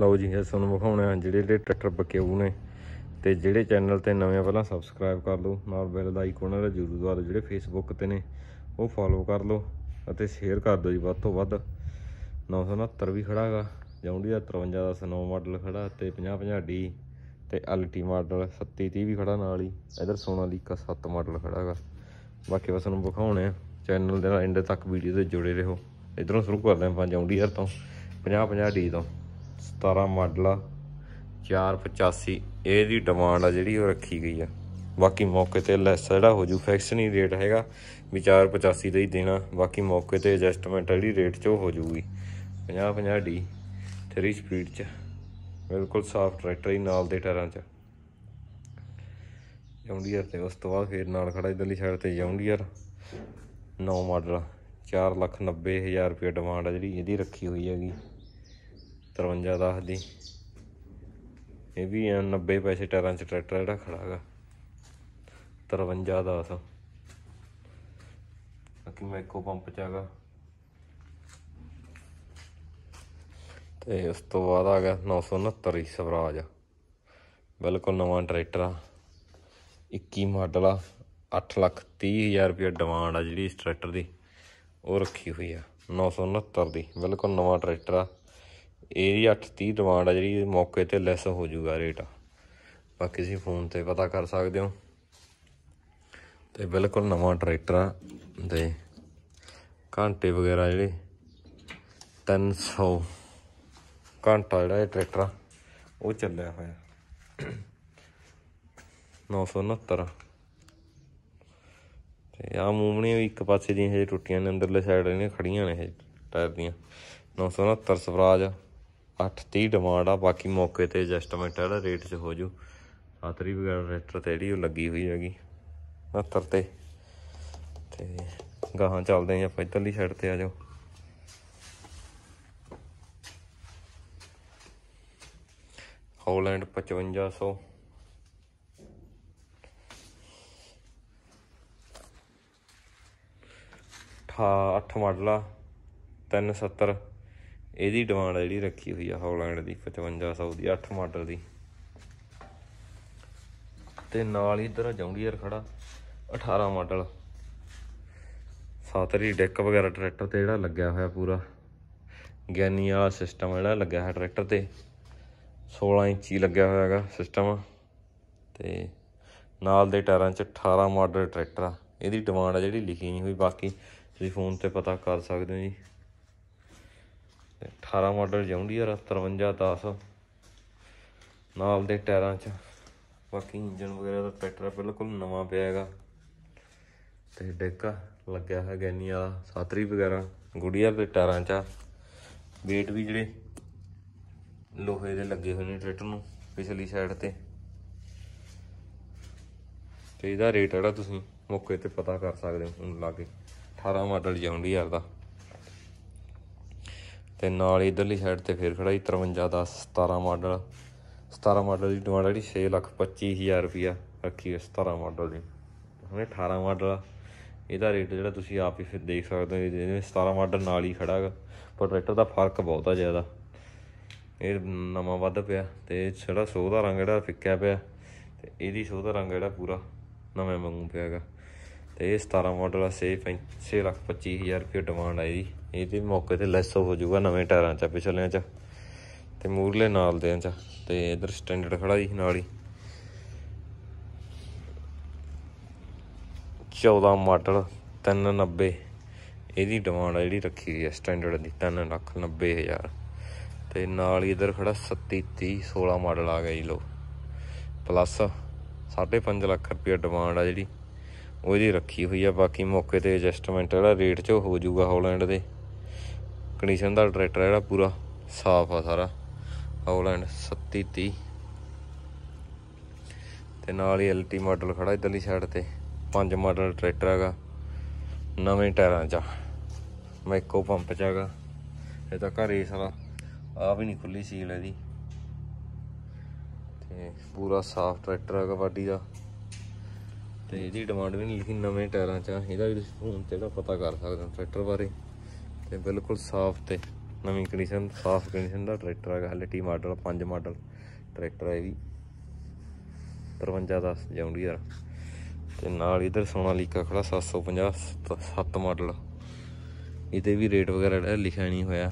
ਲਓ ਜੀ ਅਸੀਂ ਤੁਹਾਨੂੰ ਵਿਖਾਉਣੇ ਆ ਜਿਹੜੇ ਜਿਹੜੇ ਟਰੈਕਟਰ ਬਕਿਊ ਨੇ ਤੇ ਜਿਹੜੇ ਚੈਨਲ ਤੇ ਨਵੇਂ ਪਹਿਲਾਂ ਸਬਸਕ੍ਰਾਈਬ ਕਰ ਲਓ ਨਾਲ ਬੈਲ ਦਾ ਆਈਕਨ ਹੈ ਜਰੂਰ ਦਵਾ ਜਿਹੜੇ ਫੇਸਬੁੱਕ ਤੇ ਨੇ ਉਹ ਫਾਲੋ ਕਰ ਲਓ ਅਤੇ ਸ਼ੇਅਰ ਕਰ ਦਿਓ ਜੀ ਵੱਧ ਤੋਂ ਵੱਧ 969 ਵੀ ਖੜਾਗਾ ਜੌਂਡੀ ਦਾ 53 ਦਾ ਸਨੋ ਮਾਡਲ ਖੜਾ ਤੇ 50 50 ਡੀ ਤੇ ਅਲਟੀ ਮਾਡਲ 3730 ਵੀ ਖੜਾ ਨਾਲ ਹੀ ਇਧਰ ਸੋਨਾ ਲੀਕਾ 7 ਮਾਡਲ ਖੜਾਗਾ ਬਾਕੀ ਬਸ ਨੂੰ ਵਿਖਾਉਣੇ ਆ ਚੈਨਲ ਦੇ ਨਾਲ ਐਂਡ ਤੱਕ ਵੀਡੀਓ ਤੇ ਜੁੜੇ ਰਹੋ ਇਧਰੋਂ ਸ਼ੁਰੂ ਕਰਦੇ ਆਂ 5 ਜੌਂਡੀ ਹਰ ਤੋਂ 50 50 ਡੀ ਤੋਂ 17 ਮਾਡਲ ਆ 485 ਇਹਦੀ ਡਿਮਾਂਡ ਆ ਜਿਹੜੀ ਉਹ ਰੱਖੀ ਗਈ ਆ ਬਾਕੀ ਮੌਕੇ ਤੇ ਲੈਸ ਜਿਹੜਾ ਹੋ ਜੂ ਫਿਕਸ ਨਹੀਂ ਰੇਟ ਹੈਗਾ ਵੀ 485 ਦਾ ਹੀ ਦੇਣਾ ਬਾਕੀ ਮੌਕੇ ਤੇ ਐਡਜਸਟਮੈਂਟ ਜਿਹੜੀ ਰੇਟ 'ਚ ਹੋ ਜੂਗੀ 50 50 ਡੀ 3 ਸਪੀਡ 'ਚ ਬਿਲਕੁਲ ਸਾਫਟ ਟਰੈਕਟਰ ਹੀ ਨਾਲ ਦੇ ਟਾਇਰਾਂ 'ਚ ਜੌਂਡੀਅਰ ਤੇ ਉਸ ਤੋਂ ਬਾਅਦ ਫੇਰ ਨਾਲ ਖੜਾ ਇਧਰਲੀ ਸਾਈਡ ਤੇ ਜੌਂਡੀਅਰ 9 ਮਾਡਲ 490000 ਰੁਪਏ ਡਿਮਾਂਡ ਆ ਜਿਹੜੀ ਇਹਦੀ ਰੱਖੀ ਹੋਈ ਹੈਗੀ 53 ਦਾ ਦੀ ਇਹ ਵੀ 90 ਪੈਸੇ ਟਾਇਰਾਂ 'ਚ ਟਰੈਕਟਰ ਜਿਹੜਾ ਖੜਾ ਹੈਗਾ 53 ਸਾ ਬਾਕੀ ਮੈਕੋ ਪੰਪ 'ਚ ਹੈਗਾ ਤੇ ਉਸ ਤੋਂ ਬਾਅਦ ਆ ਗਿਆ 969 ਹੀ ਸਵਰਾਜ ਬਿਲਕੁਲ ਨਵਾਂ ਟਰੈਕਟਰ ਆ 21 ਮਾਡਲ ਆ 8 ਲੱਖ 30 ਹਜ਼ਾਰ ਰੁਪਏ ਡਿਮਾਂਡ ਆ ਜਿਹੜੀ ਇਸ ਟਰੈਕਟਰ ਦੀ ਉਹ ਰੱਖੀ ਹੋਈ ਆ 969 ਦੀ ਬਿਲਕੁਲ ਨਵਾਂ ਟਰੈਕਟਰ ਆ ਇਹ 830 ਡਿਮਾਂਡ ਆ ਜਿਹੜੀ ਮੌਕੇ ਤੇ ਲੈਸ ਹੋ ਜਾਊਗਾ ਰੇਟ ਬਾਕੀ ਤੁਸੀਂ ਫੋਨ ਤੇ ਪਤਾ ਕਰ ਸਕਦੇ ਹੋ ਤੇ ਬਿਲਕੁਲ ਨਵਾਂ ਟਰੈਕਟਰ ਆ ਦੇ ਘੰਟੇ ਵਗੈਰਾ ਜਿਹੜੇ 300 ਘੰਟਾ ਜਿਹੜਾ ਇਹ ਟਰੈਕਟਰ ਆ ਉਹ ਚੱਲਿਆ ਹੋਇਆ 969 ਤੇ ਆ ਮੂਮਣੀ ਇੱਕ ਪਾਸੇ ਦੀਆਂ ਇਹ ਟੁੱਟੀਆਂ ਨੇ ਅੰਦਰਲੇ ਸਾਈਡ ਨੇ ਖੜੀਆਂ ਨੇ ਇਹ ਟਾਇਰ ਦੀਆਂ 969 ਸਵਰਾਜ 830 ਡਿਮਾਂਡ ਆ ਬਾਕੀ ਮੌਕੇ ਤੇ ਐਡਜਸਟਮੈਂਟ ਆ ਰੇਟ 'ਚ ਹੋ ਜੂ ਸਾਤਰੀ ਵਗੈਰਾ ਰੈਟਰ ਤੇ ਜਿਹੜੀ ਉਹ ਲੱਗੀ ਹੋਈ ਹੈਗੀ 70 ਤੇ ਤੇ ਗਾਹਾਂ ਚੱਲਦੇ ਆ ਆਪਾਂ ਇਧਰਲੀ ਸਾਈਡ ਤੇ ਆ ਜਾਓ ਹੌਲੈਂਡ 5500 8 ਮਾਡਲ ਆ 370 ਇਹਦੀ ਡਿਮਾਂਡ ਜਿਹੜੀ ਰੱਖੀ ਹੋਈ ਆ ਹੌਲੈਂਡ ਦੀ 5500 ਦੀ 8 ਮਾਡਲ ਦੀ ਤੇ ਨਾਲ ਹੀ ਇਧਰ ਯਾਰ ਖੜਾ 18 ਮਾਡਲ ਸਾਤਰੀ ਡੈਕ ਵਗੈਰਾ ਟਰੈਕਟਰ ਤੇ ਜਿਹੜਾ ਲੱਗਿਆ ਹੋਇਆ ਪੂਰਾ ਗਿਆਨੀ ਵਾਲਾ ਸਿਸਟਮ ਜਿਹੜਾ ਲੱਗਿਆ ਹੋਇਆ ਟਰੈਕਟਰ ਤੇ 16 ਇੰਚੀ ਲੱਗਿਆ ਹੋਇਆ ਹੈਗਾ ਸਿਸਟਮ ਤੇ ਨਾਲ ਦੇ ਟਾਇਰਾਂ 'ਚ 18 ਮਾਡਲ ਟਰੈਕਟਰ ਆ ਇਹਦੀ ਡਿਮਾਂਡ ਆ ਜਿਹੜੀ ਲਿਖੀ ਨਹੀਂ ਹੋਈ ਬਾਕੀ ਤੁਸੀਂ ਫੋਨ ਤੇ ਪਤਾ ਕਰ ਸਕਦੇ ਹੋ ਜੀ ਤੇ 18 ਮਾਡਲ ਜੌਂਡੀਅਰ 5310 ਨਾਲ ਦੇ ਟਾਇਰਾਂ 'ਚ ਬਾਕੀ ਇੰਜਨ ਵਗੈਰਾ ਦਾ ਪੈਟਰ ਬਿਲਕੁਲ ਨਵਾਂ ਪਿਆ ਹੈਗਾ ਤੇ ਡੈਕ ਲੱਗਿਆ ਹੈ ਗੈਨੀ ਵਾਲਾ ਸਾਤਰੀ ਵਗੈਰਾ ਗੁੜੀਆ ਦੇ ਟਾਇਰਾਂ 'ਚ ਵੇਟ ਵੀ ਜਿਹੜੇ ਲੋਹੇ ਦੇ ਲੱਗੇ ਹੋਏ ਨੇ ਟਰੈਕਟਰ ਨੂੰ ਪਿਛਲੀ ਸਾਈਡ ਤੇ ਤੇ ਇਹਦਾ ਰੇਟ ਜਿਹੜਾ ਤੁਸੀਂ ਮੌਕੇ ਤੇ ਪਤਾ ਕਰ ਸਕਦੇ ਹੋ ਹੁਣ ਲਾਗੇ 18 ਮਾਡਲ ਜੌਂਡੀਅਰ ਦਾ ਤੇ ਨਾਲ ਇਧਰਲੀ ਸਾਈਡ ਤੇ ਫੇਰ ਖੜਾ ਜੀ 53 ਦਾ 17 ਮਾਡਲ 17 ਮਾਡਲ ਦੀ ਡਿਮਾਂਡ ਜਿਹੜੀ 625000 ਰੁਪਇਆ ਰੁਪਿਆ ਰੱਖੀ ਹੈ 17 ਮਾਡਲ ਦੀ ਹੁਣੇ 18 ਮਾਡਲ ਇਹਦਾ ਰੇਟ ਜਿਹੜਾ ਤੁਸੀਂ ਆਪ ਹੀ ਫਿਰ ਦੇਖ ਸਕਦੇ ਹੋ ਜਿਹਨੇ 17 ਮਾਡਲ ਨਾਲ ਹੀ ਖੜਾ ਹੈਗਾ ਪਰ ਟਰੈਕਟਰ ਦਾ ਫਰਕ ਬਹੁਤ ਆ ਜ਼ਿਆਦਾ ਇਹ ਨਵਾਂ ਵੱਧ ਪਿਆ ਤੇ ਛੜਾ ਸੋਹ ਦਾ ਰੰਗ ਜਿਹੜਾ ਫਿੱਕਿਆ ਪਿਆ ਤੇ ਇਹਦੀ ਸੋਹ ਦਾ ਰੰਗ ਜਿਹੜਾ ਪੂਰਾ ਨਵੇਂ ਵਾਂਗੂ ਪਿਆ ਹੈਗਾ ਤੇ ਇਹ 17 ਮਾਡਲ ਆ 6 6 ਲੱਖ 25000 ਰੁਪਏ ਡਿਮਾਂਡ ਆਈ ਇਹਦੇ ਮੌਕੇ ਤੇ ਲੈਸ ਹੋ ਜਾਊਗਾ ਨਵੇਂ ਟਾਇਰਾਂ 'ਚ ਪਿਛਲਿਆਂ 'ਚ ਤੇ ਮੂਰਲੇ ਨਾਲ ਦੇਆਂ 'ਚ ਤੇ ਇਧਰ ਸਟੈਂਡਰਡ ਖੜਾ ਜੀ ਨਾਲ ਹੀ 14 ਮਾਡਲ 390 ਇਹਦੀ ਡਿਮਾਂਡ ਆ ਜਿਹੜੀ ਰੱਖੀ ਹੋਈ ਹੈ ਸਟੈਂਡਰਡ ਦੀ 390000 ਤੇ ਨਾਲ ਹੀ ਇਧਰ ਖੜਾ 3730 16 ਮਾਡਲ ਆ ਗਿਆ ਜੀ ਲੋ ਪਲੱਸ 5.5 ਲੱਖ ਰੁਪਏ ਡਿਮਾਂਡ ਆ ਜਿਹੜੀ ਉਹ ਜੀ ਰੱਖੀ ਹੋਈ ਆ ਬਾਕੀ ਮੌਕੇ ਤੇ ਐਡਜਸਟਮੈਂਟ ਜਿਹੜਾ ਰੇਟ 'ਚ ਹੋ ਜਾਊਗਾ ਹੌਲੈਂਡ ਦੇ ਕੰਡੀਸ਼ਨ ਦਾ ਟਰੈਕਟਰ ਜਿਹੜਾ ਪੂਰਾ ਸਾਫ਼ ਆ ਸਾਰਾ ਹੌਲੈਂਡ 3730 ਤੇ ਨਾਲ ਹੀ ਐਲਟੀ ਮਾਡਲ ਖੜਾ ਇਧਰਲੀ ਸਾਈਡ ਤੇ ਪੰਜ ਮਾਡਲ ਟਰੈਕਟਰ ਹੈਗਾ ਨਵੇਂ ਟਾਇਰਾਂ 'ਚ ਮੈਕੋ ਪੰਪ 'ਚ ਹੈਗਾ ਇਹ ਤਾਂ ਘਰੇ ਸਾਰਾ ਆ ਵੀ ਨਹੀਂ ਖੁੱਲੀ ਸੀਲ ਇਹਦੀ ਤੇ ਪੂਰਾ ਸਾਫ਼ ਟਰੈਕਟਰ ਹੈਗਾ ਬਾਡੀ ਦਾ ਤੇ ਇਹਦੀ ਡਿਮਾਂਡ ਵੀ ਨਹੀਂ ਲਿਖੀ ਨਵੇਂ ਟਾਇਰਾਂ 'ਚ ਇਹਦਾ ਵੀ ਤੁਸੀਂ ਫੋਨ ਤੇ ਜਿਹੜਾ ਪਤਾ ਕਰ ਸਕਦੇ ਹੋ ਟਰੈਕਟਰ ਬਾਰੇ ਤੇ ਬਿਲਕੁਲ ਸਾਫ਼ ਤੇ ਨਵੀਂ ਕੰਡੀਸ਼ਨ ਸਾਫ਼ ਕੰਡੀਸ਼ਨ ਦਾ ਟਰੈਕਟਰ ਹੈਗਾ ਹਲੇ ਮਾਡਲ 5 ਮਾਡਲ ਟਰੈਕਟਰ ਹੈ ਇਹ ਵੀ 5310 ਜੌਂਡੀਅਰ ਤੇ ਨਾਲ ਇਧਰ ਸੋਨਾ ਲੀਕਾ ਖੜਾ 750 7 ਮਾਡਲ ਇਹਦੇ ਵੀ ਰੇਟ ਵਗੈਰਾ ਜਿਹੜਾ ਲਿਖਿਆ ਨਹੀਂ ਹੋਇਆ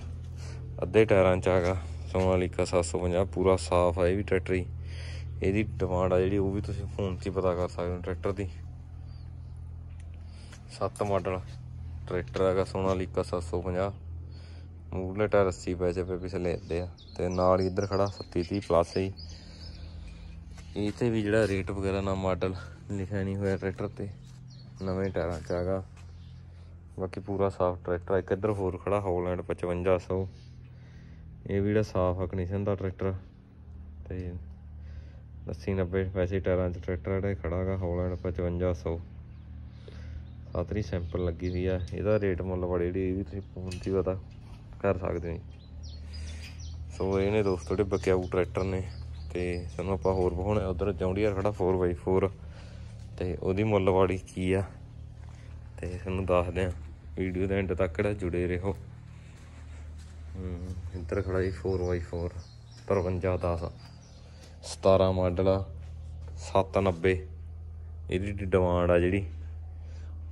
ਅੱਧੇ ਟਾਇਰਾਂ 'ਚ ਹੈਗਾ ਸੋਨਾ ਲੀਕਾ 750 ਪੂਰਾ ਸਾਫ਼ ਹੈ ਇਹ ਵੀ ਟਰੈਕਟਰ ਹੀ ਇਹਦੀ ਡਿਮਾਂਡ ਆ ਜਿਹੜੀ ਉਹ ਵੀ ਤੁਸੀਂ ਫੋਨ ਤੇ ਪਤਾ ਕਰ ਸਕਦੇ ਹੋ ਟਰੈਕਟਰ ਦੀ 7 ਮਾਡਲ ਟਰੈਕਟਰ ਹੈਗਾ ਸੋਨਾਲੀਕਾ 750 ਮੂਰਲੇ ਟਾਇਰ 80 ਪੈਸੇ ਪੇ ਪਿਛਲੇ ਲੈਂਦੇ ਆ ਤੇ ਨਾਲ ਹੀ ਇੱਧਰ ਖੜਾ 37 ਪਲੱਸ ਹੀ ਇਹ ਤੇ ਵੀ ਜਿਹੜਾ ਰੇਟ ਵਗੈਰਾ ਨਾ ਮਾਡਲ ਲਿਖਿਆ ਨਹੀਂ ਹੋਇਆ ਟਰੈਕਟਰ ਤੇ ਨਵੇਂ ਟਾਇਰਾਂ 'ਚ ਆਗਾ ਬਾਕੀ ਪੂਰਾ ਸਾਫ ਟਰੈਕਟਰ ਇੱਕ ਇੱਧਰ ਹੋਰ ਖੜਾ ਹੌਲੈਂਡ 5500 ਇਹ ਵੀ ਜਿਹੜਾ ਸਾਫ ਆ ਕੰਡੀਸ਼ਨ ਦਾ ਟਰੈਕਟਰ ਤੇ 80 90 ਪੈਸੇ ਟਾਇਰਾਂ 'ਚ ਟਰੈਕਟਰ ਜਿਹੜਾ ਖੜਾਗਾ ਹੌਲੈਂਡ 5500 ਸਾਤਰੀ ਸੈਂਪਲ ਲੱਗੀ ਹੋਈ ਆ ਇਹਦਾ ਰੇਟ ਮੁੱਲ ਬੜੇ ਜਿਹੜੀ ਇਹ ਵੀ ਤੁਸੀਂ ਫੋਨ ਤੇ ਪਤਾ ਕਰ ਸਕਦੇ ਹੋ ਸੋ ਇਹ ਨੇ ਦੋਸਤੋ ਜਿਹੜੇ ਬਕਿਆਊ ਟਰੈਕਟਰ ਨੇ ਤੇ ਸਾਨੂੰ ਆਪਾਂ ਹੋਰ ਹੁਣ ਉਧਰ ਜੌਂਡੀਆ ਖੜਾ 4x4 ਤੇ ਉਹਦੀ ਮੁੱਲ ਵਾੜੀ ਕੀ ਆ ਤੇ ਤੁਹਾਨੂੰ ਦੱਸਦੇ ਆ ਵੀਡੀਓ ਦੇ ਐਂਡ ਤੱਕ ਜਿਹੜਾ ਜੁੜੇ ਰਹੋ ਹੂੰ ਇੰਤਰ ਖੜਾ ਜੀ 4x4 5510 17 ਮਾਡਲ ਆ 790 ਇਹਦੀ ਡਿਮਾਂਡ ਆ ਜਿਹੜੀ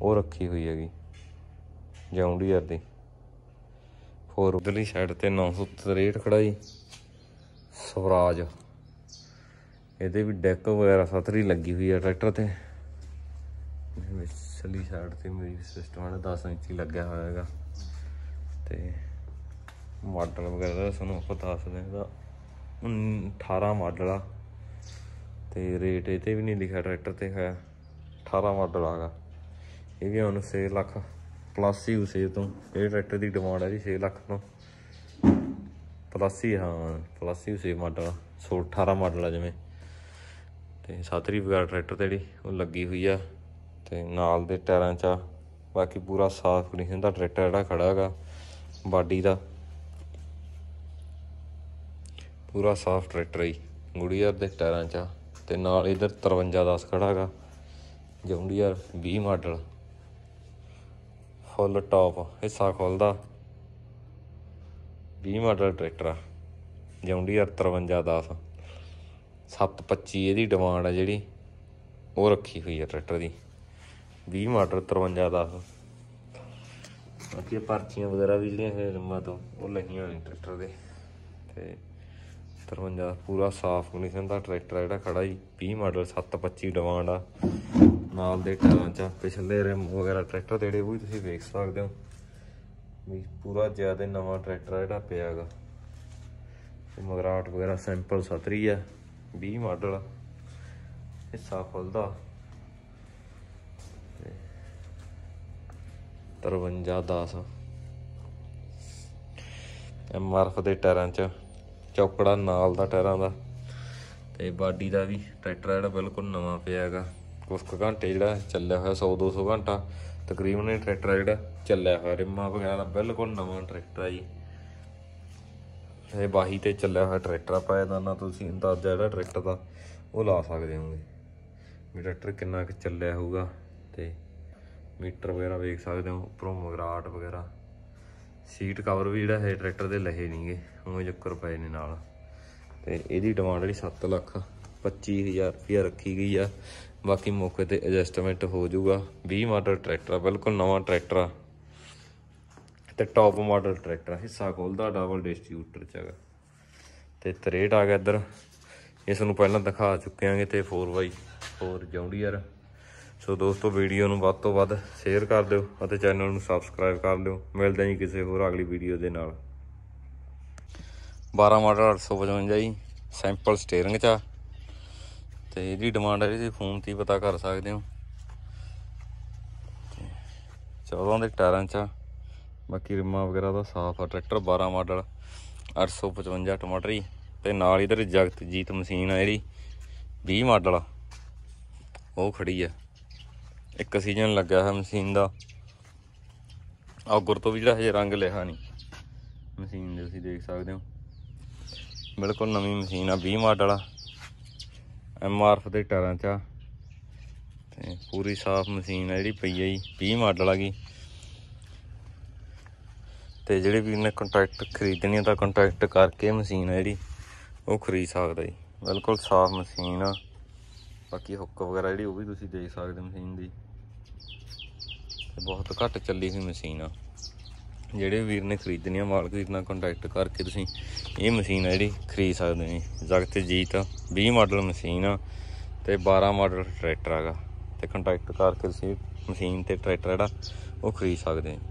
ਉਹ ਰੱਖੀ ਹੋਈ ਹੈਗੀ ਜੌਂਡੀਅਰ ਦੀ ਫੋਰ ਉਧਰਲੀ ਸਾਈਡ ਤੇ 963 ਖੜਾਈ ਸਵਰਾਜ ਇਹਦੇ ਵੀ ਡੈਕ ਵਗੈਰਾ ਸਤਰੀ ਲੱਗੀ ਹੋਈ ਆ ਟਰੈਕਟਰ ਤੇ ਸਲੀ ਸਾਈਡ ਤੇ ਮੇਰੀ ਸਿਸਟਮ ਨਾਲ 10 ਇੰਚੀ ਲੱਗਿਆ ਹੋਇਆ ਹੈਗਾ ਤੇ ਮਾਡਲ ਵਗੈਰਾ ਤੁਹਾਨੂੰ ਆਪਾਂ ਦੱਸ ਦਾ 18 ਮਾਡਲ ਆ ਤੇ ਰੇਟ ਇਹਤੇ ਵੀ ਨਹੀਂ ਲਿਖਿਆ ਟਰੈਕਟਰ ਤੇ ਹੈ 18 ਮਾਡਲ ਆਗਾ ਇਹ ਵੀ ਹੁਣ 6 ਲੱਖ ਪਲੱਸ ਹੀ ਉਸੇ ਤੋਂ ਇਹ ਟਰੈਕਟਰ ਦੀ ਡਿਮਾਂਡ ਹੈ ਜੀ 6 ਲੱਖ ਤੋਂ ਪਲੱਸ ਹੀ ਹਾਂ ਪਲੱਸ ਹੀ ਉਸੇ ਮਾਡਲ 18 ਮਾਡਲ ਆ ਜਿਵੇਂ ਤੇ ਸਾਤਰੀ ਵਗੈਰਾ ਟਰੈਕਟਰ ਤੇ ਜਿਹੜੀ ਉਹ ਲੱਗੀ ਹੋਈ ਆ ਤੇ ਨਾਲ ਦੇ ਟਾਇਰਾਂ 'ਚ ਬਾਕੀ ਪੂਰਾ ਸਾਫ ਕੰਡੀਸ਼ਨ ਦਾ ਟਰੈਕਟਰ ਜਿਹੜਾ ਖੜਾ ਹੈਗਾ ਬਾਡੀ ਦਾ ਪੂਰਾ ਸਾਫ ਟਰੈਕਟਰ ਹੀ ਗੁੜੀਅਰ ਦੇ ਟਾਇਰਾਂ 'ਚ ਤੇ ਨਾਲ ਇਧਰ 5310 ਖੜਾਗਾ ਜੌਂਡੀਅਰ 20 ਮਾਡਲ ਫੁੱਲ ਟਾਪ ਹਿੱਸਾ ਖੁੱਲਦਾ 20 ਮਾਡਲ ਟਰੈਕਟਰ ਆ ਜੌਂਡੀਅਰ 5310 725 ਇਹਦੀ ਡਿਮਾਂਡ ਆ ਜਿਹੜੀ ਉਹ ਰੱਖੀ ਹੋਈ ਆ ਟਰੈਕਟਰ ਦੀ 20 ਮਾਡਲ 5310 ਬਾਕੀ ਪਰਚੀਆਂ ਵਗੈਰਾ ਵੀ ਜਿਹੜੀਆਂ ਫਿਰ ਰਮਾ ਤੋਂ ਉਹ ਲਈਆਂ ਨੇ ਟਰੈਕਟਰ ਦੇ ਤੇ 53 ਪੂਰਾ ਸਾਫ਼ ਕੰਡੀਸ਼ਨ ਦਾ ਟਰੈਕਟਰ ਜਿਹੜਾ ਖੜਾ ਹੀ 20 ਮਾਡਲ 725 ਡਿਮਾਂਡ ਆ ਨਾਲ ਦੇ ਟਾਇਰਾਂ 'ਚ ਪਿਛਲੇ ਰਿਮ ਵਗੈਰਾ ਟਰੈਕਟਰ ਜਿਹੜੇ ਉਹ ਵੀ ਤੁਸੀਂ ਵੇਖ ਸਕਦੇ ਹੋ ਵੀ ਪੂਰਾ ਜਿਆਦਾ ਨਵਾਂ ਟਰੈਕਟਰ ਜਿਹੜਾ ਪਿਆਗਾ ਤੇ ਮਗਰਾਟ ਵਗੈਰਾ ਸੈਂਪਲ ਸਤਰੀ ਆ 20 ਮਾਡਲ ਇਹ ਸਾਫ ਖੁੱਲਦਾ 53 10 ਆਰਫ ਦੇ ਟਾਇਰਾਂ 'ਚ ਚੌਕੜਾ ਨਾਲ ਦਾ ਟਾਇਰਾਂ ਦਾ ਤੇ ਬਾਡੀ ਦਾ ਵੀ ਟਰੈਕਟਰ ਜਿਹੜਾ ਬਿਲਕੁਲ ਨਵਾਂ ਪਿਆ ਹੈਗਾ ਕੁਝ ਕੁ ਘੰਟੇ ਜਿਹੜਾ ਚੱਲਿਆ ਹੋਇਆ 100 200 ਘੰਟਾ ਤਕਰੀਬਨ ਇਹ ਟਰੈਕਟਰ ਜਿਹੜਾ ਚੱਲਿਆ ਹੋਇਆ ਰਿਮਾ ਵਗੈਰਾ ਬਿਲਕੁਲ ਨਵਾਂ ਟਰੈਕਟਰ ਹੈ ਜੀ ਇਹ ਬਾਹੀ ਤੇ ਚੱਲਿਆ ਹੋਇਆ ਟਰੈਕਟਰ ਆ ਨਾ ਤੁਸੀਂ ਅੰਦਾਜ਼ਾ ਜਿਹੜਾ ਟਰੈਕਟਰ ਦਾ ਉਹ ਲਾ ਸਕਦੇ ਹੋਗੇ ਵੀ ਟਰੈਕਟਰ ਕਿੰਨਾ ਕੁ ਚੱਲਿਆ ਹੋਊਗਾ ਤੇ ਮੀਟਰ ਵਗੈਰਾ ਵੇਖ ਸਕਦੇ ਹੋ ਉੱਪਰੋਂ ਮਗਰਾਟ ਵਗੈਰਾ ਸੀਟ ਕਵਰ ਵੀ ਜਿਹੜਾ ਹੈ ਟਰੈਕਟਰ ਦੇ ਲਹੇ ਨਹੀਂਗੇ ਉਵੇਂ ਚੱਕਰ ਪਏ ਨੇ ਨਾਲ ਤੇ ਇਹਦੀ ਡਿਮਾਂਡ ਜਿਹੜੀ 7 ਲੱਖ 25000 ਰੁਪਇਆ ਰੱਖੀ ਗਈ ਆ ਬਾਕੀ ਮੌਕੇ ਤੇ ਐਡਜਸਟਮੈਂਟ ਹੋ ਜਾਊਗਾ 20 ਮਾਡਲ ਟਰੈਕਟਰ ਬਿਲਕੁਲ ਨਵਾਂ ਟਰੈਕਟਰ ਆ ਤੇ ਟੌਪ ਮਾਡਲ ਟਰੈਕਟਰ ਹਿੱਸਾ ਖੋਲਦਾ ਡਬਲ ਡਿਸਟ੍ਰੀਬਿਊਟਰ ਚ ਹੈਗਾ ਤੇ 63 ਆ ਗਿਆ ਇੱਧਰ ਇਸ ਨੂੰ ਪਹਿਲਾਂ ਦਿਖਾ ਚੁੱਕੇ ਆਂਗੇ ਤੇ 4x4 ਜੌਂਡੀਅਰ ਸੋ ਦੋਸਤੋ ਵੀਡੀਓ ਨੂੰ ਵੱਧ ਤੋਂ ਵੱਧ ਸ਼ੇਅਰ ਕਰ ਦਿਓ ਅਤੇ ਚੈਨਲ ਨੂੰ ਸਬਸਕ੍ਰਾਈਬ ਕਰ ਦਿਓ ਮਿਲਦੇ ਹਾਂ ਜੀ ਕਿਸੇ ਹੋਰ ਅਗਲੀ ਵੀਡੀਓ ਦੇ ਨਾਲ 12 ਮਾਡਲ 855 ਜੀ ਸੈਂਪਲ ਸਟੀਅਰਿੰਗ ਚ ਤੇ ਇਹਦੀ ਡਿਮਾਂਡ ਹੈ ਜੀ ਫੋਨ ਤੇ ਪਤਾ ਕਰ ਸਕਦੇ ਹੋ 14 ਦੇ ਟਾਇਰਾਂ ਚ ਬਾਕੀ ਰਿਮਾ ਵਗੈਰਾ ਦਾ ਸਾਫ ਆ ਟਰੈਕਟਰ 12 ਮਾਡਲ 855 ਟਮਾਟਰੀ ਤੇ ਨਾਲ ਇਧਰ ਜਗਤਜੀਤ ਮਸ਼ੀਨ ਆ ਜਿਹੜੀ 20 ਮਾਡਲ ਉਹ ਖੜੀ ਆ ਇੱਕ ਸੀਜ਼ਨ ਲੱਗਾ ਹੈ ਮਸ਼ੀਨ ਦਾ ਆ ਗੁਰ ਤੋਂ ਵੀ ਜਿਹੜਾ ਹਜੇ ਰੰਗ ਲਿਆ ਨਹੀਂ ਮਸ਼ੀਨ ਦੇ ਤੁਸੀਂ ਦੇਖ ਸਕਦੇ ਹੋ ਬਿਲਕੁਲ ਨਵੀਂ ਮਸ਼ੀਨ ਆ 20 ਮਾਡਲ ਆ ਐਮ ਆਰ ਐਫ ਦੇ ਟਾਇਰਾਂ 'ਚ ਆ ਤੇ ਪੂਰੀ ਸਾਫ਼ ਮਸ਼ੀਨ ਆ ਜਿਹੜੀ ਪਈ ਆ ਜੀ 20 ਮਾਡਲ ਆ ਗਈ ਤੇ ਜਿਹੜੇ ਵੀ ਨੇ ਕੰਟਰੈਕਟ ਖਰੀਦਣੀ ਆ ਤਾਂ ਕੰਟਰੈਕਟ ਕਰਕੇ ਮਸ਼ੀਨ ਆ ਜਿਹੜੀ ਉਹ ਖਰੀਦ ਸਕਦਾ ਜੀ ਬਿਲਕੁਲ ਸਾਫ਼ ਮਸ਼ੀਨ ਆ ਬਾਕੀ ਹੁੱਕ ਵਗੈਰਾ ਜਿਹੜੀ ਉਹ ਵੀ ਤੁਸੀਂ ਦੇਖ ਸਕਦੇ ਮਸ਼ੀਨ ਦੀ ਤੇ ਬਹੁਤ ਘੱਟ ਚੱਲੀ ਹੋਈ ਮਸ਼ੀਨ ਆ ਜਿਹੜੇ ਵੀਰ ਨੇ ਖਰੀਦਣੀ ਆ ਮਾਲਕ ਵੀਰ ਨਾਲ ਕੰਟੈਕਟ ਕਰਕੇ ਤੁਸੀਂ ਇਹ ਮਸ਼ੀਨ ਆ ਜਿਹੜੀ ਖਰੀਦ ਸਕਦੇ ਹੋ ਜਗਤ ਜੀਤ 20 ਮਾਡਲ ਮਸ਼ੀਨ ਆ ਤੇ 12 ਮਾਡਲ ਟਰੈਕਟਰ ਆਗਾ ਤੇ ਕੰਟੈਕਟ ਕਰਕੇ ਤੁਸੀਂ ਮਸ਼ੀਨ ਤੇ ਟਰੈਕਟਰ ਜਿਹੜਾ ਉਹ ਖਰੀਦ ਸਕਦੇ ਹੋ